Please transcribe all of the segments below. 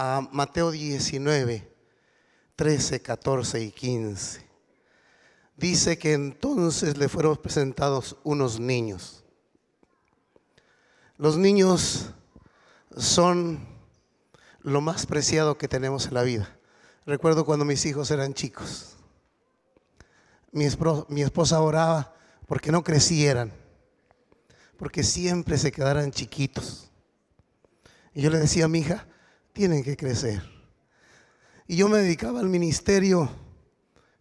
a Mateo 19, 13, 14 y 15. Dice que entonces le fueron presentados unos niños. Los niños son lo más preciado que tenemos en la vida. Recuerdo cuando mis hijos eran chicos. Mi, mi esposa oraba porque no crecieran, porque siempre se quedaran chiquitos. Y yo le decía a mi hija, tienen que crecer. Y yo me dedicaba al ministerio,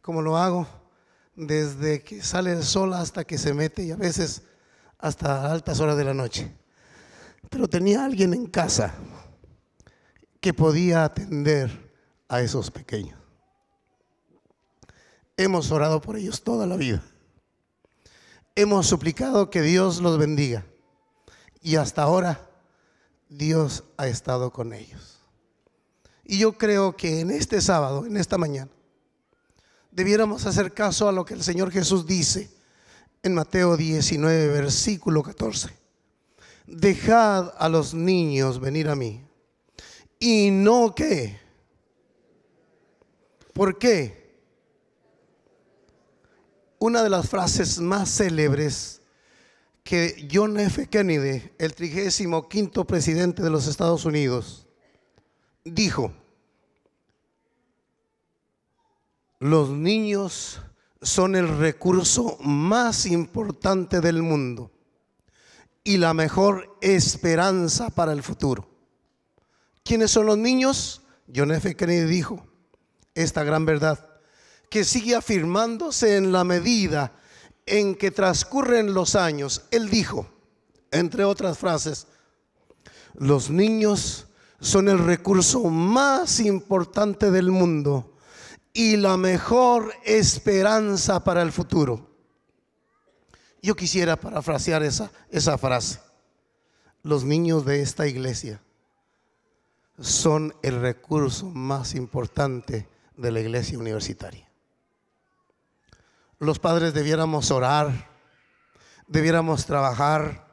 como lo hago, desde que sale el sol hasta que se mete y a veces hasta altas horas de la noche. Pero tenía alguien en casa que podía atender a esos pequeños. Hemos orado por ellos toda la vida. Hemos suplicado que Dios los bendiga. Y hasta ahora Dios ha estado con ellos. Y yo creo que en este sábado, en esta mañana, debiéramos hacer caso a lo que el Señor Jesús dice en Mateo 19, versículo 14. Dejad a los niños venir a mí. Y no qué? ¿Por qué? Una de las frases más célebres que John F. Kennedy, el 35 presidente de los Estados Unidos, dijo, los niños son el recurso más importante del mundo y la mejor esperanza para el futuro. ¿Quiénes son los niños? John F. Kennedy dijo esta gran verdad, que sigue afirmándose en la medida en que transcurren los años. Él dijo, entre otras frases, los niños son el recurso más importante del mundo y la mejor esperanza para el futuro. Yo quisiera parafrasear esa, esa frase. Los niños de esta iglesia son el recurso más importante de la iglesia universitaria. Los padres debiéramos orar, debiéramos trabajar,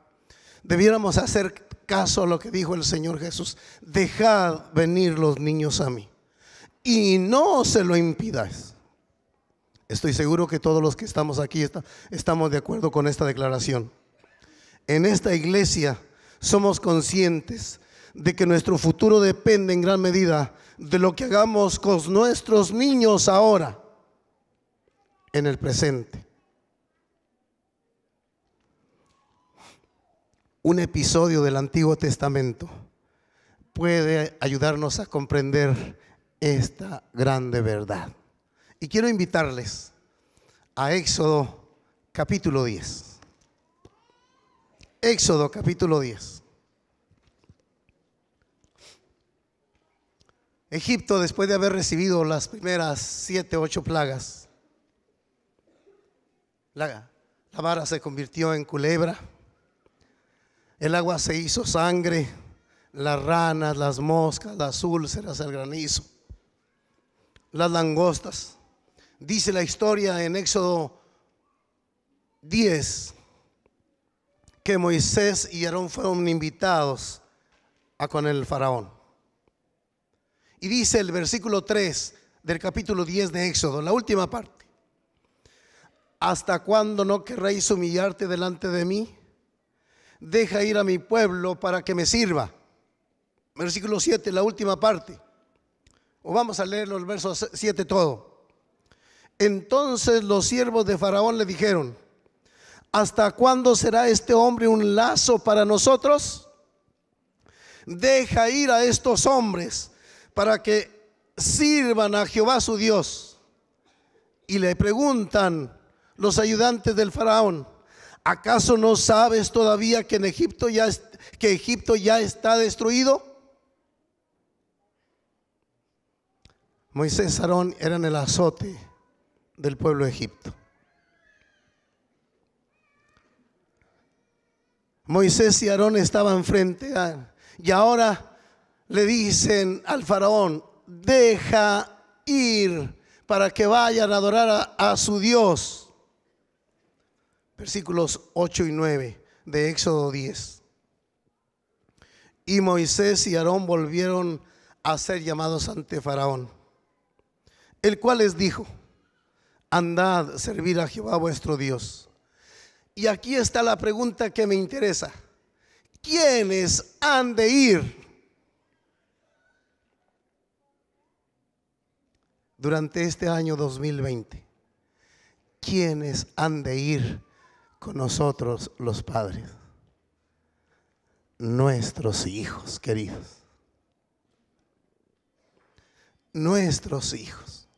debiéramos hacer caso a lo que dijo el Señor Jesús. Dejad venir los niños a mí y no se lo impidáis. Estoy seguro que todos los que estamos aquí estamos de acuerdo con esta declaración. En esta iglesia somos conscientes de que nuestro futuro depende en gran medida de lo que hagamos con nuestros niños ahora, en el presente. un episodio del Antiguo Testamento puede ayudarnos a comprender esta grande verdad. Y quiero invitarles a Éxodo capítulo 10. Éxodo capítulo 10. Egipto, después de haber recibido las primeras siete, ocho plagas, la, la vara se convirtió en culebra el agua se hizo sangre, las ranas, las moscas, las úlceras, el granizo, las langostas. Dice la historia en Éxodo 10 que Moisés y Aarón fueron invitados a con el faraón. Y dice el versículo 3 del capítulo 10 de Éxodo, la última parte. ¿Hasta cuándo no querréis humillarte delante de mí? deja ir a mi pueblo para que me sirva. Versículo 7, la última parte. O vamos a leer los versos 7 todo. Entonces los siervos de Faraón le dijeron, ¿hasta cuándo será este hombre un lazo para nosotros? Deja ir a estos hombres para que sirvan a Jehová su Dios. Y le preguntan los ayudantes del faraón, ¿Acaso no sabes todavía que en Egipto ya, que Egipto ya está destruido? Moisés y Aarón eran el azote del pueblo de Egipto. Moisés y Aarón estaban frente a y ahora le dicen al faraón, deja ir para que vayan a adorar a su Dios versículos 8 y 9 de Éxodo 10. Y Moisés y Aarón volvieron a ser llamados ante Faraón, el cual les dijo, andad, servir a Jehová vuestro Dios. Y aquí está la pregunta que me interesa. ¿Quiénes han de ir? Durante este año 2020, ¿quiénes han de ir con nosotros los padres, nuestros hijos queridos, nuestros hijos,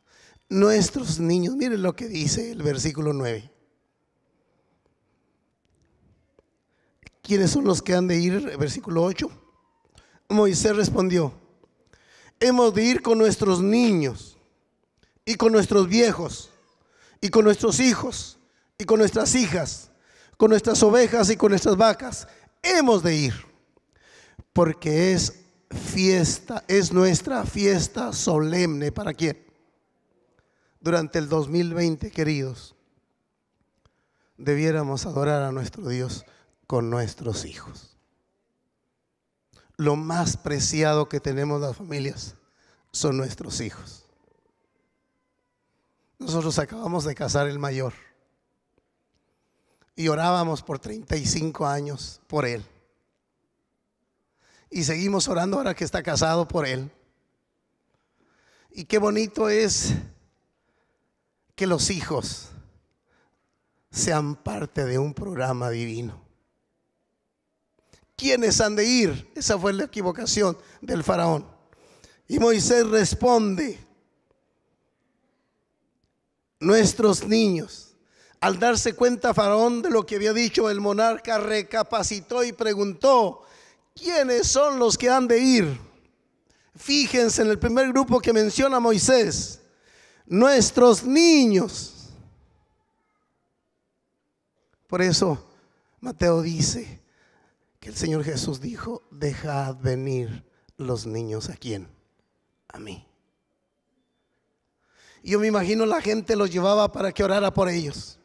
nuestros niños. Miren lo que dice el versículo 9. ¿Quiénes son los que han de ir? Versículo 8. Moisés respondió, hemos de ir con nuestros niños y con nuestros viejos y con nuestros hijos y con nuestras hijas con nuestras ovejas y con nuestras vacas. Hemos de ir, porque es fiesta, es nuestra fiesta solemne. ¿Para quién? Durante el 2020, queridos, debiéramos adorar a nuestro Dios con nuestros hijos. Lo más preciado que tenemos las familias son nuestros hijos. Nosotros acabamos de casar el mayor. Y orábamos por 35 años por él. Y seguimos orando ahora que está casado por él. Y qué bonito es que los hijos sean parte de un programa divino. ¿Quiénes han de ir? Esa fue la equivocación del faraón. Y Moisés responde, nuestros niños al darse cuenta Faraón de lo que había dicho el monarca, recapacitó y preguntó, ¿quiénes son los que han de ir? Fíjense en el primer grupo que menciona Moisés, nuestros niños. Por eso Mateo dice que el Señor Jesús dijo, dejad venir los niños a quién? A mí. Yo me imagino la gente los llevaba para que orara por ellos.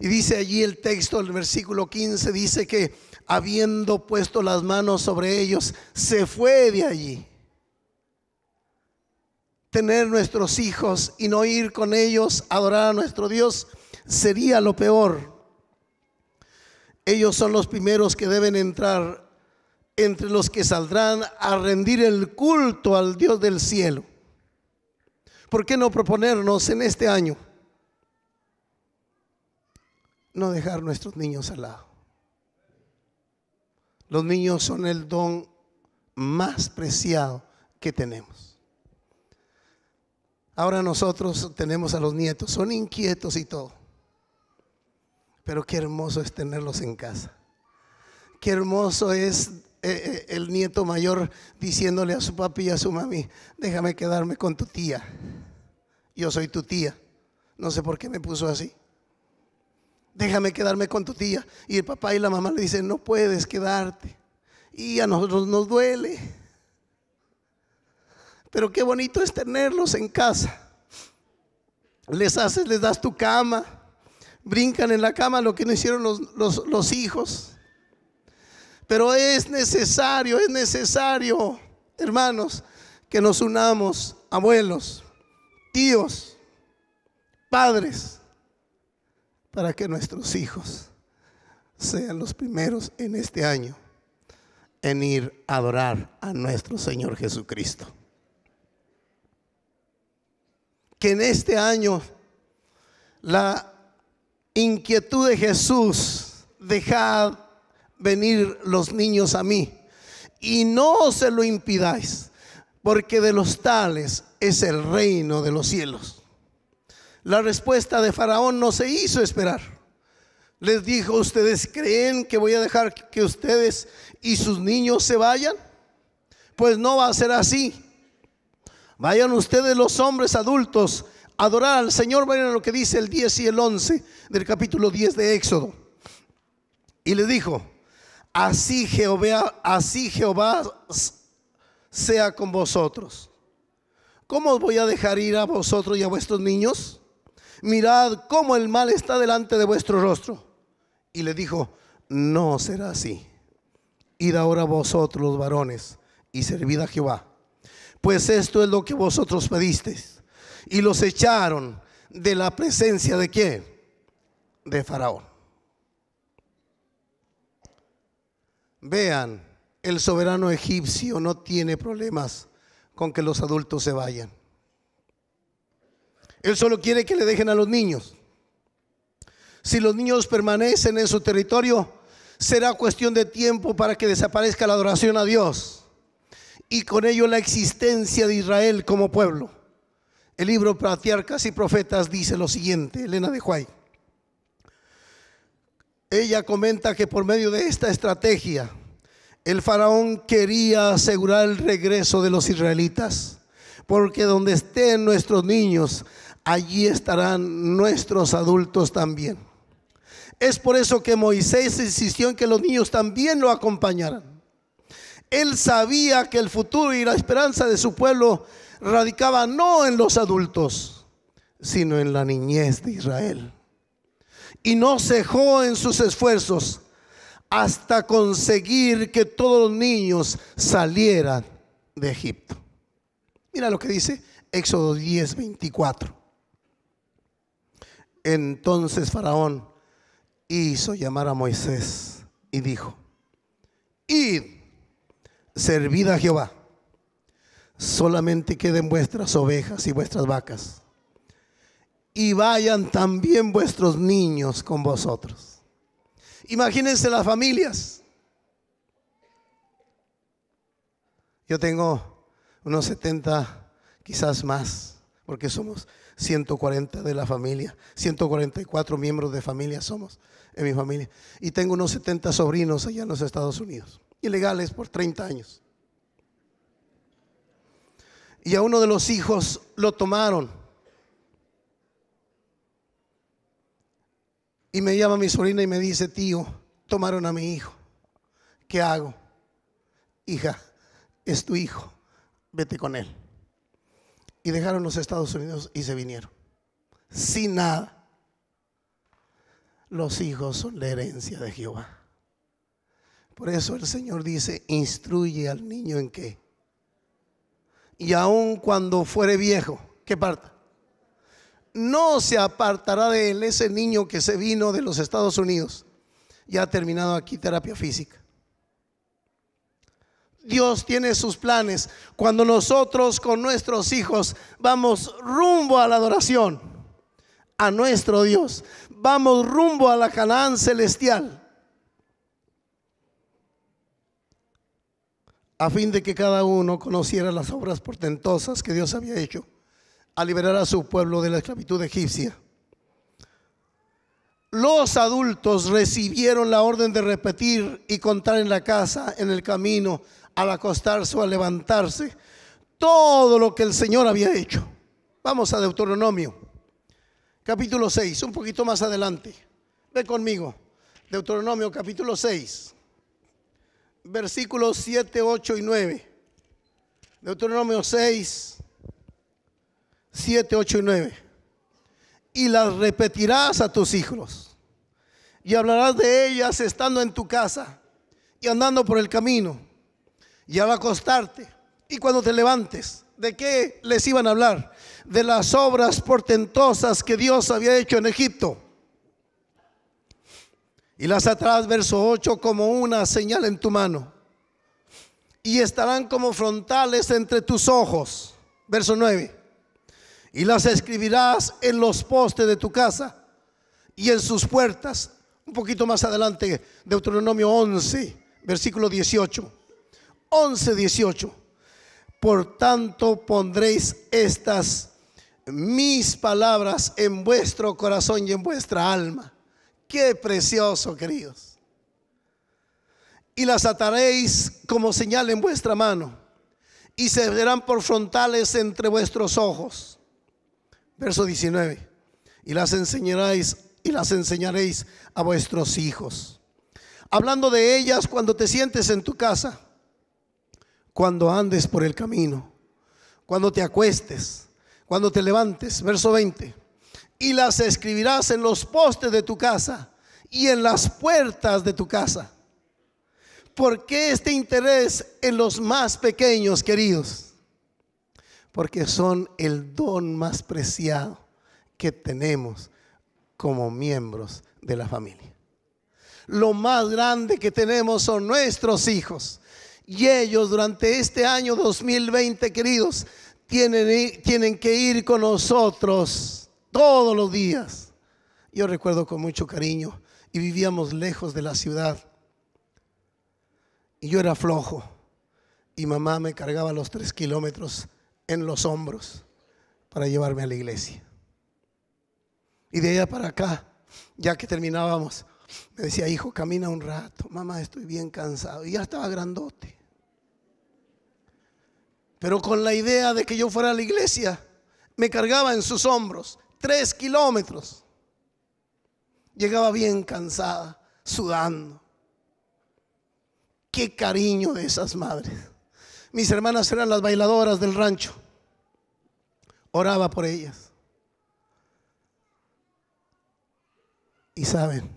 Y dice allí el texto, el versículo 15, dice que habiendo puesto las manos sobre ellos, se fue de allí. Tener nuestros hijos y no ir con ellos a adorar a nuestro Dios sería lo peor. Ellos son los primeros que deben entrar entre los que saldrán a rendir el culto al Dios del cielo. ¿Por qué no proponernos en este año? no dejar nuestros niños al lado. Los niños son el don más preciado que tenemos. Ahora nosotros tenemos a los nietos, son inquietos y todo. Pero qué hermoso es tenerlos en casa. Qué hermoso es eh, eh, el nieto mayor diciéndole a su papi y a su mami, déjame quedarme con tu tía. Yo soy tu tía. No sé por qué me puso así déjame quedarme con tu tía. Y el papá y la mamá le dicen, no puedes quedarte. Y a nosotros nos duele. Pero qué bonito es tenerlos en casa. Les haces, les das tu cama, brincan en la cama lo que no hicieron los, los hijos. Pero es necesario, es necesario, hermanos, que nos unamos, abuelos, tíos, padres para que nuestros hijos sean los primeros en este año en ir a adorar a nuestro Señor Jesucristo. Que en este año la inquietud de Jesús, dejad venir los niños a mí y no se lo impidáis, porque de los tales es el reino de los cielos. La respuesta de Faraón no se hizo esperar. Les dijo, ¿ustedes creen que voy a dejar que ustedes y sus niños se vayan? Pues no va a ser así. Vayan ustedes los hombres adultos a adorar al Señor. Vayan lo que dice el 10 y el 11 del capítulo 10 de Éxodo. Y le dijo, así Jehová, así Jehová sea con vosotros. ¿Cómo os voy a dejar ir a vosotros y a vuestros niños? mirad cómo el mal está delante de vuestro rostro. Y le dijo, no será así. Id ahora vosotros los varones y servid a Jehová. Pues esto es lo que vosotros pedisteis. Y los echaron de la presencia de quién? De Faraón. Vean, el soberano egipcio no tiene problemas con que los adultos se vayan. Él solo quiere que le dejen a los niños. Si los niños permanecen en su territorio, será cuestión de tiempo para que desaparezca la adoración a Dios y con ello la existencia de Israel como pueblo. El libro Patriarcas y Profetas dice lo siguiente, Elena de Huay. Ella comenta que por medio de esta estrategia, el faraón quería asegurar el regreso de los israelitas, porque donde estén nuestros niños, allí estarán nuestros adultos también. Es por eso que Moisés insistió en que los niños también lo acompañaran. Él sabía que el futuro y la esperanza de su pueblo radicaba no en los adultos, sino en la niñez de Israel. Y no cejó en sus esfuerzos hasta conseguir que todos los niños salieran de Egipto. Mira lo que dice Éxodo 10, 24. Entonces Faraón hizo llamar a Moisés y dijo, id, servid a Jehová, solamente queden vuestras ovejas y vuestras vacas, y vayan también vuestros niños con vosotros. Imagínense las familias. Yo tengo unos 70, quizás más porque somos 140 de la familia, 144 miembros de familia somos en mi familia. Y tengo unos 70 sobrinos allá en los Estados Unidos, ilegales por 30 años. Y a uno de los hijos lo tomaron. Y me llama mi sobrina y me dice, tío, tomaron a mi hijo. ¿Qué hago? Hija, es tu hijo, vete con él y dejaron los Estados Unidos y se vinieron. Sin nada. Los hijos son la herencia de Jehová. Por eso el Señor dice, instruye al niño en qué. Y aun cuando fuere viejo, Que parta No se apartará de él ese niño que se vino de los Estados Unidos. Ya ha terminado aquí terapia física. Dios tiene sus planes. Cuando nosotros con nuestros hijos vamos rumbo a la adoración a nuestro Dios, vamos rumbo a la Canaán celestial. a fin de que cada uno conociera las obras portentosas que Dios había hecho a liberar a su pueblo de la esclavitud egipcia. Los adultos recibieron la orden de repetir y contar en la casa, en el camino, al acostarse o al levantarse, todo lo que el Señor había hecho. Vamos a Deuteronomio, capítulo 6, un poquito más adelante. Ve conmigo, Deuteronomio capítulo 6, versículos 7, 8 y 9. Deuteronomio 6, 7, 8 y 9. Y las repetirás a tus hijos. Y hablarás de ellas estando en tu casa y andando por el camino y al acostarte y cuando te levantes, ¿de qué les iban a hablar? De las obras portentosas que Dios había hecho en Egipto. Y las atrás, verso 8, como una señal en tu mano. Y estarán como frontales entre tus ojos. Verso 9. Y las escribirás en los postes de tu casa y en sus puertas. Un poquito más adelante, Deuteronomio 11, versículo 18. 11, 18. Por tanto pondréis estas mis palabras en vuestro corazón y en vuestra alma. Qué precioso, queridos. Y las ataréis como señal en vuestra mano y se verán por frontales entre vuestros ojos. Verso 19. Y las enseñaréis y las enseñaréis a vuestros hijos. Hablando de ellas cuando te sientes en tu casa cuando andes por el camino, cuando te acuestes, cuando te levantes. Verso 20. Y las escribirás en los postes de tu casa y en las puertas de tu casa. ¿Por qué este interés en los más pequeños, queridos? Porque son el don más preciado que tenemos como miembros de la familia. Lo más grande que tenemos son nuestros hijos. Y ellos durante este año 2020, queridos, tienen, tienen que ir con nosotros todos los días. Yo recuerdo con mucho cariño y vivíamos lejos de la ciudad. Y yo era flojo y mamá me cargaba los tres kilómetros en los hombros para llevarme a la iglesia. Y de allá para acá, ya que terminábamos, me decía, hijo, camina un rato, mamá, estoy bien cansado. Y ya estaba grandote. Pero con la idea de que yo fuera a la iglesia, me cargaba en sus hombros, tres kilómetros. Llegaba bien cansada, sudando. Qué cariño de esas madres. Mis hermanas eran las bailadoras del rancho. Oraba por ellas. Y saben,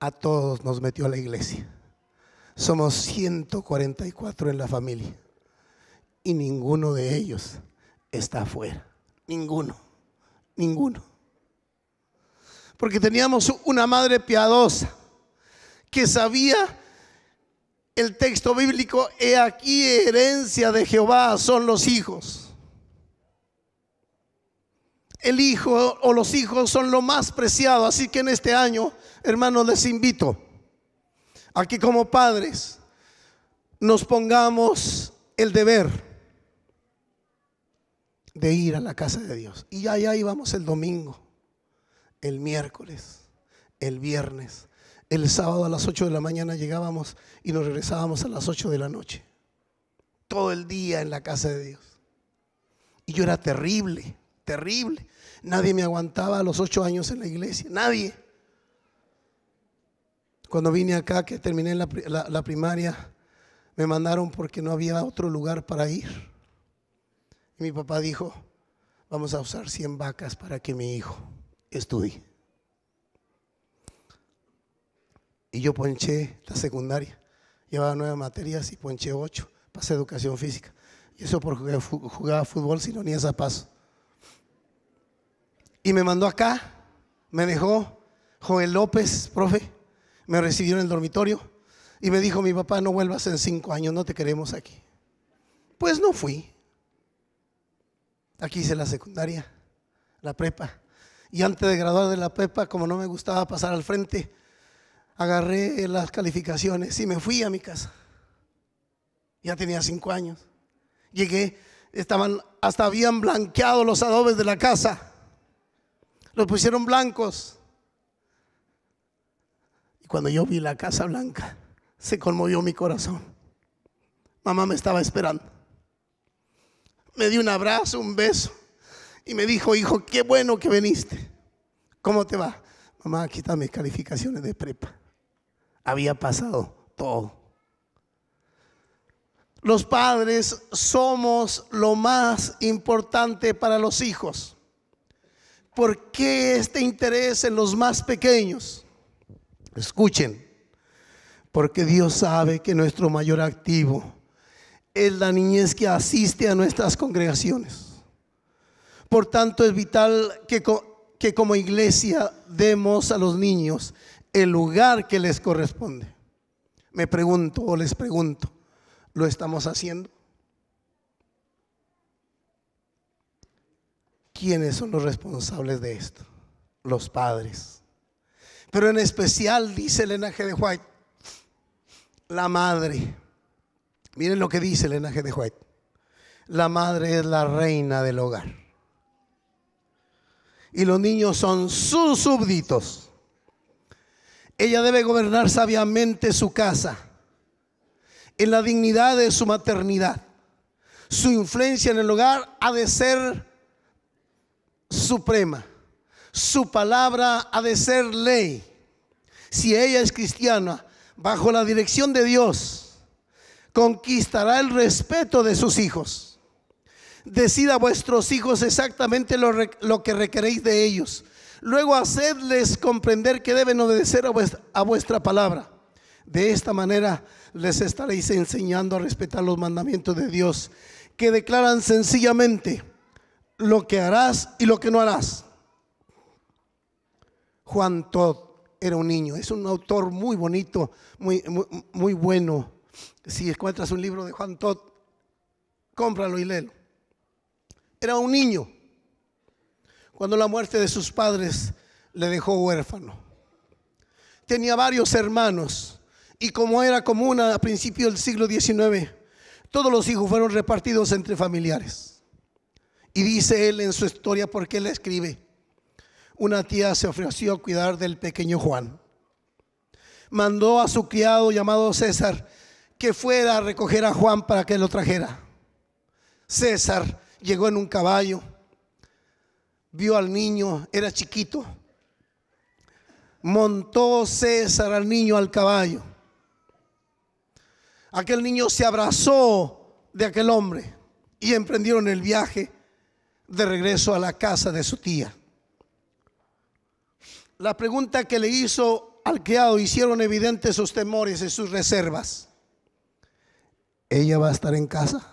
a todos nos metió a la iglesia. Somos 144 en la familia y ninguno de ellos está afuera. Ninguno, ninguno. Porque teníamos una madre piadosa que sabía el texto bíblico, he aquí herencia de Jehová son los hijos el hijo o los hijos son lo más preciado. Así que en este año, hermanos, les invito a que como padres nos pongamos el deber de ir a la casa de Dios. Y allá íbamos el domingo, el miércoles, el viernes, el sábado a las 8 de la mañana llegábamos y nos regresábamos a las 8 de la noche. Todo el día en la casa de Dios. Y yo era terrible terrible. Nadie me aguantaba a los ocho años en la iglesia, nadie. Cuando vine acá, que terminé la, primaria, me mandaron porque no había otro lugar para ir. Y mi papá dijo, vamos a usar 100 vacas para que mi hijo estudie. Y yo ponché la secundaria. Llevaba nueve materias y ponché ocho. Pasé educación física. Y eso porque jugaba fútbol sino ni a paso. Y me mandó acá, me dejó Joel López, profe, me recibió en el dormitorio y me dijo, mi papá, no vuelvas en cinco años, no te queremos aquí. Pues no fui. Aquí hice la secundaria, la prepa. Y antes de graduar de la prepa, como no me gustaba pasar al frente, agarré las calificaciones y me fui a mi casa. Ya tenía cinco años. Llegué, estaban, hasta habían blanqueado los adobes de la casa los pusieron blancos. Y cuando yo vi la Casa Blanca, se conmovió mi corazón. Mamá me estaba esperando. Me dio un abrazo, un beso y me dijo, hijo, qué bueno que viniste. ¿Cómo te va? Mamá, aquí mis calificaciones de prepa. Había pasado todo. Los padres somos lo más importante para los hijos. ¿Por qué este interés en los más pequeños? Escuchen, porque Dios sabe que nuestro mayor activo es la niñez que asiste a nuestras congregaciones. Por tanto, es vital que, que como iglesia demos a los niños el lugar que les corresponde. Me pregunto o les pregunto, ¿lo estamos haciendo? ¿Quiénes son los responsables de esto? Los padres. Pero en especial, dice el enaje de White, la madre. Miren lo que dice el enaje de White. La madre es la reina del hogar. Y los niños son sus súbditos. Ella debe gobernar sabiamente su casa, en la dignidad de su maternidad. Su influencia en el hogar ha de ser suprema. Su palabra ha de ser ley. Si ella es cristiana, bajo la dirección de Dios, conquistará el respeto de sus hijos. Decid a vuestros hijos exactamente lo, que requeréis de ellos. Luego hacedles comprender que deben obedecer a vuestra palabra. De esta manera les estaréis enseñando a respetar los mandamientos de Dios, que declaran sencillamente lo que harás y lo que no harás. Juan Todd era un niño, es un autor muy bonito, muy, muy, bueno. Si encuentras un libro de Juan Todd, cómpralo y léelo. Era un niño cuando la muerte de sus padres le dejó huérfano. Tenía varios hermanos y como era común a principios del siglo XIX, todos los hijos fueron repartidos entre familiares. Y dice él en su historia por qué le escribe. Una tía se ofreció a cuidar del pequeño Juan. Mandó a su criado llamado César que fuera a recoger a Juan para que lo trajera. César llegó en un caballo, vio al niño, era chiquito. Montó César al niño al caballo. Aquel niño se abrazó de aquel hombre y emprendieron el viaje de regreso a la casa de su tía. La pregunta que le hizo al criado hicieron evidentes sus temores y sus reservas. ¿Ella va a estar en casa?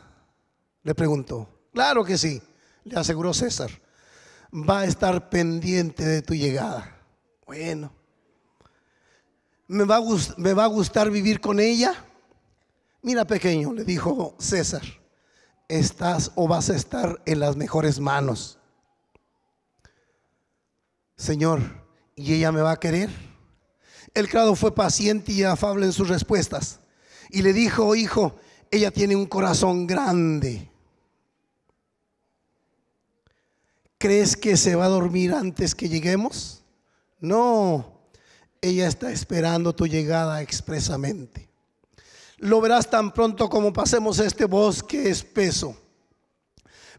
Le preguntó. Claro que sí, le aseguró César. Va a estar pendiente de tu llegada. Bueno, ¿me va a, me va a gustar vivir con ella? Mira pequeño, le dijo César estás o vas a estar en las mejores manos. Señor, ¿y ella me va a querer? El criado fue paciente y afable en sus respuestas y le dijo, oh, hijo, ella tiene un corazón grande. ¿Crees que se va a dormir antes que lleguemos? No, ella está esperando tu llegada expresamente. Lo verás tan pronto como pasemos este bosque espeso.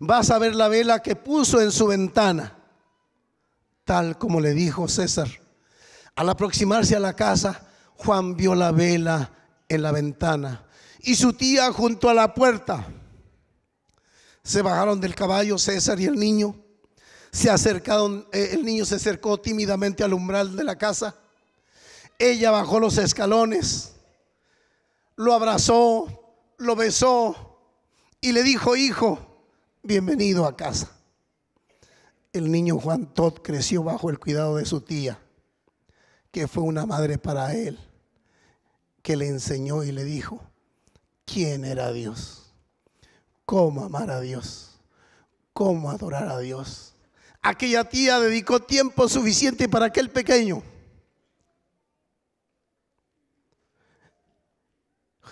Vas a ver la vela que puso en su ventana, tal como le dijo César. Al aproximarse a la casa, Juan vio la vela en la ventana y su tía junto a la puerta. Se bajaron del caballo César y el niño. Se acercaron, eh, el niño se acercó tímidamente al umbral de la casa. Ella bajó los escalones lo abrazó, lo besó y le dijo, hijo, bienvenido a casa. El niño Juan Todd creció bajo el cuidado de su tía, que fue una madre para él, que le enseñó y le dijo, ¿quién era Dios? ¿Cómo amar a Dios? ¿Cómo adorar a Dios? Aquella tía dedicó tiempo suficiente para aquel pequeño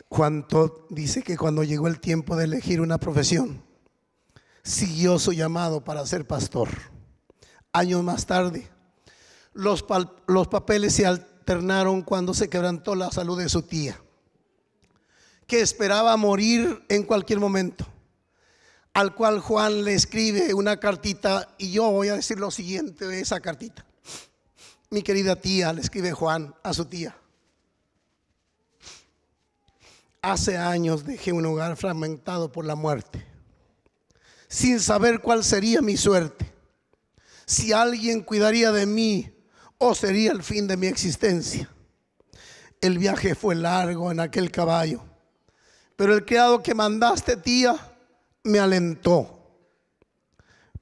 Juan dice que cuando llegó el tiempo de elegir una profesión, siguió su llamado para ser pastor. Años más tarde, los, los papeles se alternaron cuando se quebrantó la salud de su tía, que esperaba morir en cualquier momento, al cual Juan le escribe una cartita y yo voy a decir lo siguiente de esa cartita. Mi querida tía, le escribe Juan a su tía. Hace años dejé un hogar fragmentado por la muerte, sin saber cuál sería mi suerte, si alguien cuidaría de mí o sería el fin de mi existencia. El viaje fue largo en aquel caballo, pero el criado que mandaste, tía, me alentó.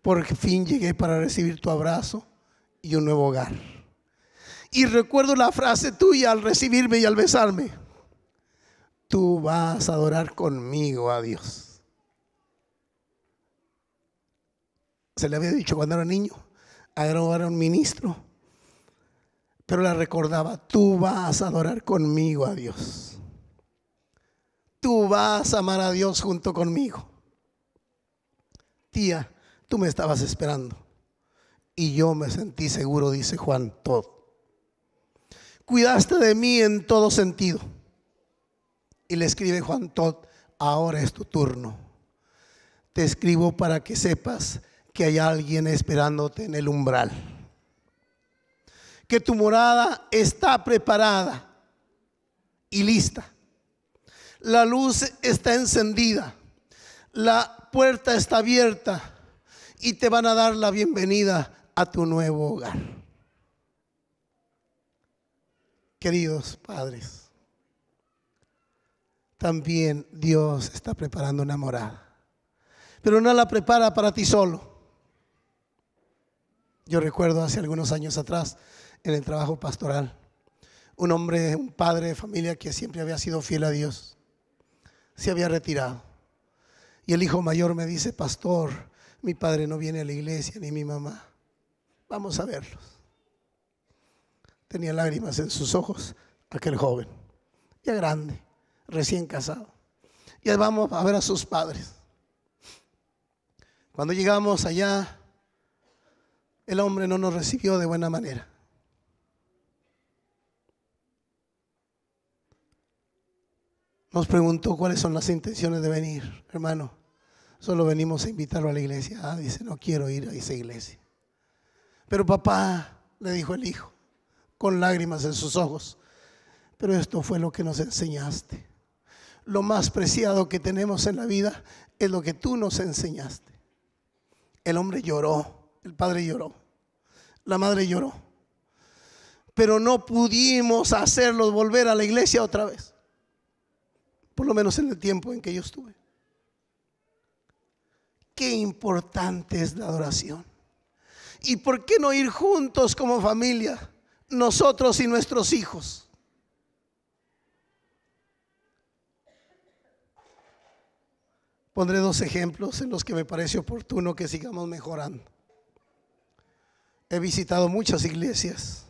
Por fin llegué para recibir tu abrazo y un nuevo hogar. Y recuerdo la frase tuya al recibirme y al besarme tú vas a adorar conmigo a Dios. Se le había dicho cuando era niño, ahora era un ministro, pero la recordaba, tú vas a adorar conmigo a Dios. Tú vas a amar a Dios junto conmigo. Tía, tú me estabas esperando y yo me sentí seguro, dice Juan, todo. Cuidaste de mí en todo sentido y le escribe Juan Todd, ahora es tu turno. Te escribo para que sepas que hay alguien esperándote en el umbral. Que tu morada está preparada y lista. La luz está encendida. La puerta está abierta y te van a dar la bienvenida a tu nuevo hogar. Queridos padres, también Dios está preparando una morada. Pero no la prepara para ti solo. Yo recuerdo hace algunos años atrás, en el trabajo pastoral, un hombre, un padre de familia que siempre había sido fiel a Dios, se había retirado. Y el hijo mayor me dice, pastor, mi padre no viene a la iglesia ni mi mamá. Vamos a verlos. Tenía lágrimas en sus ojos aquel joven, ya grande recién casado. Y vamos a ver a sus padres. Cuando llegamos allá, el hombre no nos recibió de buena manera. Nos preguntó cuáles son las intenciones de venir, hermano. Solo venimos a invitarlo a la iglesia. Ah, dice, no quiero ir a esa iglesia. Pero papá, le dijo el hijo, con lágrimas en sus ojos, pero esto fue lo que nos enseñaste lo más preciado que tenemos en la vida es lo que tú nos enseñaste. El hombre lloró, el padre lloró, la madre lloró, pero no pudimos hacerlos volver a la iglesia otra vez, por lo menos en el tiempo en que yo estuve. Qué importante es la adoración. ¿Y por qué no ir juntos como familia, nosotros y nuestros hijos? Pondré dos ejemplos en los que me parece oportuno que sigamos mejorando. He visitado muchas iglesias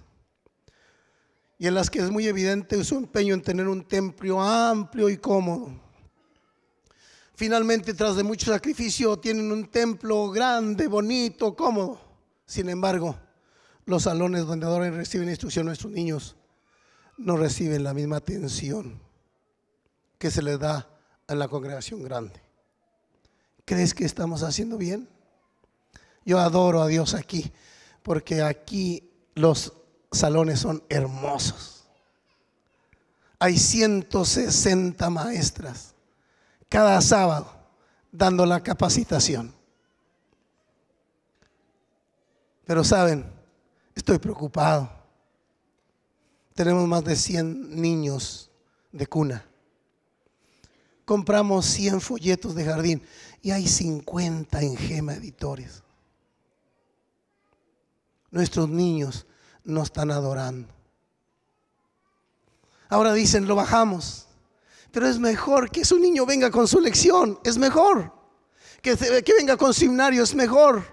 y en las que es muy evidente su empeño en tener un templo amplio y cómodo. Finalmente, tras de mucho sacrificio, tienen un templo grande, bonito, cómodo. Sin embargo, los salones donde y reciben instrucción nuestros niños no reciben la misma atención que se les da a la congregación grande. ¿Crees que estamos haciendo bien? Yo adoro a Dios aquí, porque aquí los salones son hermosos. Hay 160 maestras cada sábado dando la capacitación. Pero saben, estoy preocupado. Tenemos más de 100 niños de cuna. Compramos 100 folletos de jardín y hay 50 en Gema Editores. Nuestros niños no están adorando. Ahora dicen, lo bajamos, pero es mejor que su niño venga con su lección, es mejor. Que, que venga con simnario, es mejor.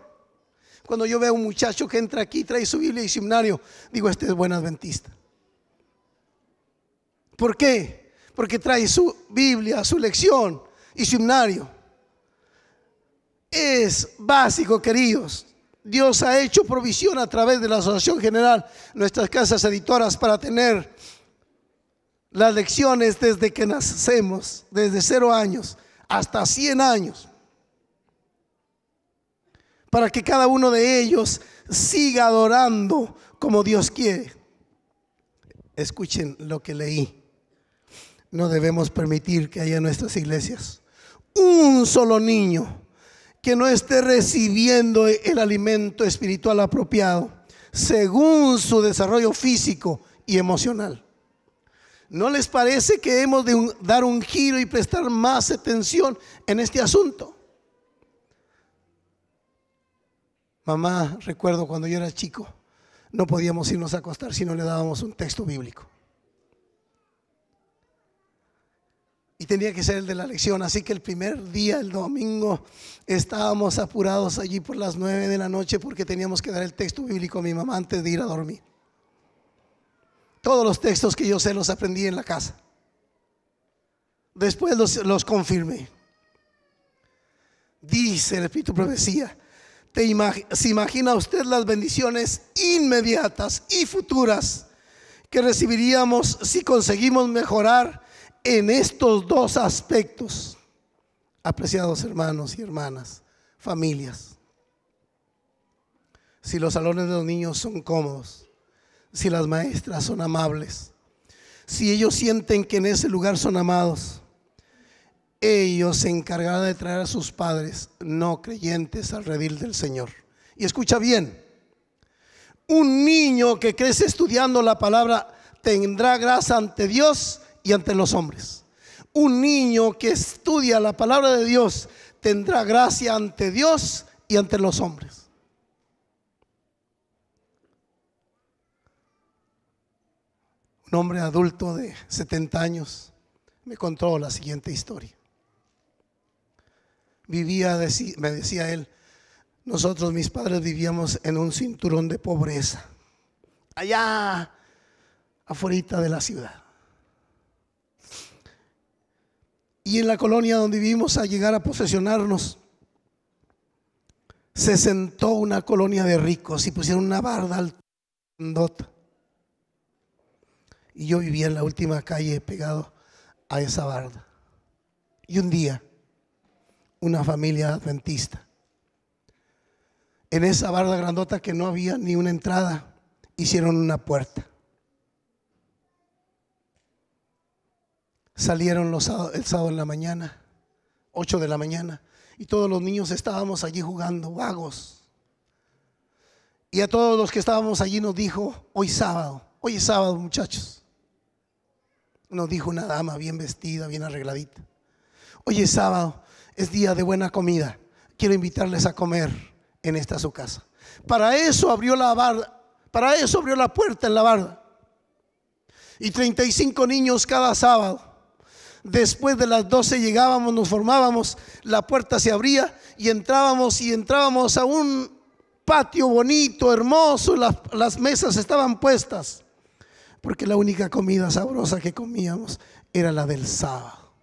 Cuando yo veo a un muchacho que entra aquí, trae su Biblia y simnario, digo, este es buen adventista. ¿Por qué? Porque trae su Biblia, su lección y simnario es básico, queridos. Dios ha hecho provisión a través de la Asociación General, nuestras casas editoras, para tener las lecciones desde que nacemos, desde cero años hasta cien años, para que cada uno de ellos siga adorando como Dios quiere. Escuchen lo que leí. No debemos permitir que haya en nuestras iglesias un solo niño que no esté recibiendo el alimento espiritual apropiado según su desarrollo físico y emocional. ¿No les parece que hemos de dar un giro y prestar más atención en este asunto? Mamá, recuerdo cuando yo era chico, no podíamos irnos a acostar si no le dábamos un texto bíblico. y tenía que ser el de la lección. Así que el primer día, el domingo, estábamos apurados allí por las nueve de la noche porque teníamos que dar el texto bíblico a mi mamá antes de ir a dormir. Todos los textos que yo sé los aprendí en la casa. Después los, confirmé. Dice el Espíritu Profecía. Te ¿Se imagina usted las bendiciones inmediatas y futuras que recibiríamos si conseguimos mejorar en estos dos aspectos, apreciados hermanos y hermanas, familias. Si los salones de los niños son cómodos, si las maestras son amables, si ellos sienten que en ese lugar son amados, ellos se encargarán de traer a sus padres no creyentes al redil del Señor. Y escucha bien, un niño que crece estudiando la palabra tendrá gracia ante Dios y ante los hombres. Un niño que estudia la palabra de Dios tendrá gracia ante Dios y ante los hombres. Un hombre adulto de 70 años me contó la siguiente historia. Vivía, me decía él, nosotros mis padres vivíamos en un cinturón de pobreza, allá afuera de la ciudad. y en la colonia donde vivimos a llegar a posesionarnos, se sentó una colonia de ricos y pusieron una barda grandota. Y yo vivía en la última calle pegado a esa barda. Y un día, una familia adventista, en esa barda grandota que no había ni una entrada, hicieron una puerta. Salieron el sábado en la mañana, 8 de la mañana, y todos los niños estábamos allí jugando, vagos. Y a todos los que estábamos allí nos dijo, hoy sábado, hoy es sábado muchachos. Nos dijo una dama bien vestida, bien arregladita. Hoy es sábado, es día de buena comida. Quiero invitarles a comer en esta su casa. Para eso abrió la barda, para eso abrió la puerta en la barda. Y 35 niños cada sábado. Después de las 12 llegábamos, nos formábamos, la puerta se abría y entrábamos y entrábamos a un patio bonito, hermoso, las, mesas estaban puestas, porque la única comida sabrosa que comíamos era la del sábado.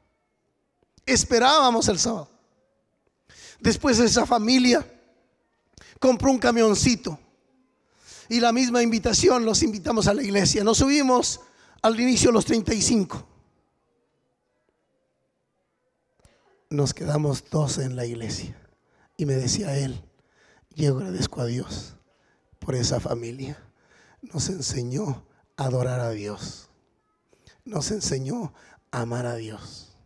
Esperábamos el sábado. Después esa familia compró un camioncito y la misma invitación los invitamos a la iglesia. Nos subimos al inicio los 35. nos quedamos dos en la iglesia. Y me decía él, yo agradezco a Dios por esa familia. Nos enseñó a adorar a Dios. Nos enseñó a amar a Dios.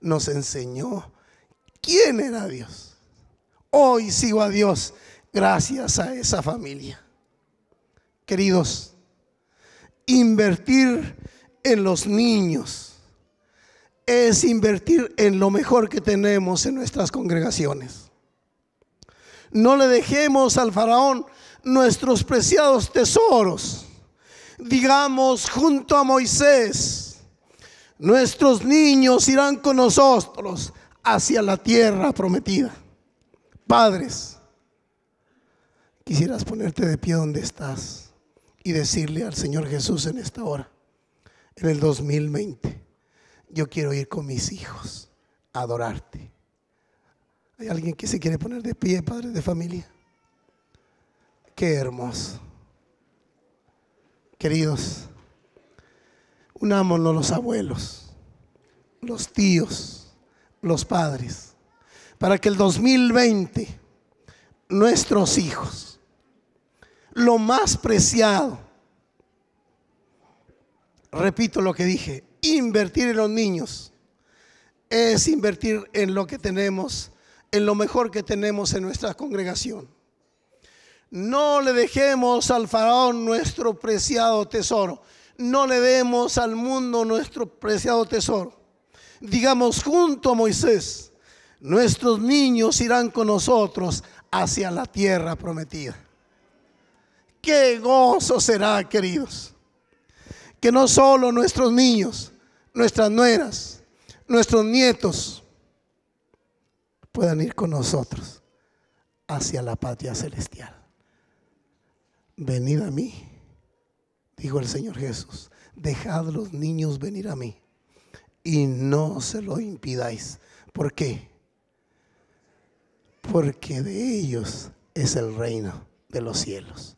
Nos enseñó quién era Dios. Hoy sigo a Dios gracias a esa familia. Queridos, invertir en los niños es invertir en lo mejor que tenemos en nuestras congregaciones. No le dejemos al faraón nuestros preciados tesoros. Digamos junto a Moisés, nuestros niños irán con nosotros hacia la tierra prometida. Padres, quisieras ponerte de pie donde estás y decirle al Señor Jesús en esta hora, en el 2020 yo quiero ir con mis hijos a adorarte. ¿Hay alguien que se quiere poner de pie, padre de familia? Qué hermoso. Queridos, unámonos los abuelos, los tíos, los padres, para que el 2020 nuestros hijos, lo más preciado, repito lo que dije, Invertir en los niños es invertir en lo que tenemos, en lo mejor que tenemos en nuestra congregación. No le dejemos al faraón nuestro preciado tesoro. No le demos al mundo nuestro preciado tesoro. Digamos junto a Moisés, nuestros niños irán con nosotros hacia la tierra prometida. Qué gozo será, queridos, que no solo nuestros niños, nuestras nueras, nuestros nietos puedan ir con nosotros hacia la patria celestial. Venid a mí, dijo el Señor Jesús, dejad a los niños venir a mí y no se lo impidáis. ¿Por qué? Porque de ellos es el reino de los cielos.